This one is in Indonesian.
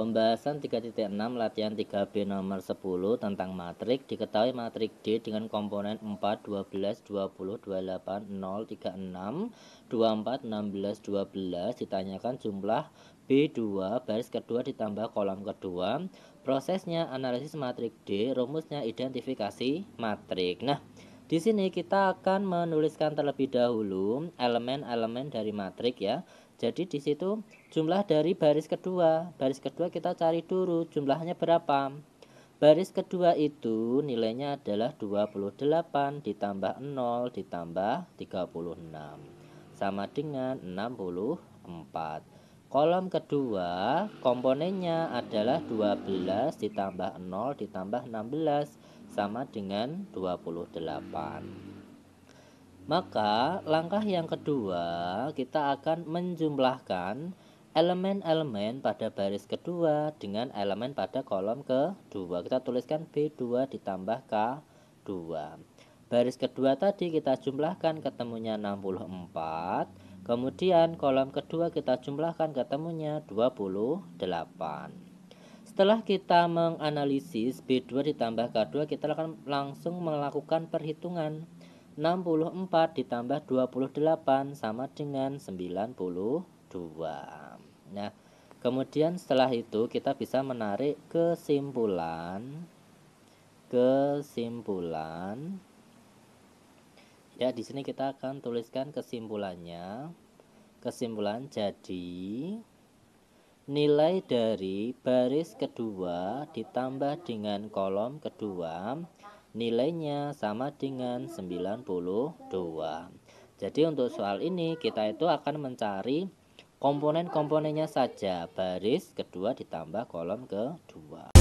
Pembahasan 3.6 latihan 3B nomor 10 tentang matrik diketahui matrik D dengan komponen 4, 12, 20, 28, 0, 36, 24, 16, 12 ditanyakan jumlah B2 baris kedua ditambah kolom kedua prosesnya analisis matrik D rumusnya identifikasi matrik nah di sini kita akan menuliskan terlebih dahulu elemen-elemen dari matriks ya. Jadi di situ jumlah dari baris kedua. Baris kedua kita cari dulu jumlahnya berapa. Baris kedua itu nilainya adalah 28 ditambah 0 ditambah 36 sama dengan 64. Kolom kedua, komponennya adalah 12 ditambah 0 ditambah 16 sama dengan 28. Maka langkah yang kedua, kita akan menjumlahkan elemen-elemen pada baris kedua dengan elemen pada kolom kedua. Kita tuliskan B2 ditambah K2. Baris kedua tadi kita jumlahkan ketemunya 64 Kemudian kolom kedua kita jumlahkan ketemunya 28. Setelah kita menganalisis B2 ditambah K2 kita akan langsung melakukan perhitungan 64 ditambah 28 sama dengan 92 Nah kemudian setelah itu kita bisa menarik kesimpulan Kesimpulan Ya, di sini kita akan tuliskan kesimpulannya. Kesimpulan jadi nilai dari baris kedua ditambah dengan kolom kedua nilainya sama dengan 92. Jadi untuk soal ini kita itu akan mencari komponen-komponennya saja baris kedua ditambah kolom kedua.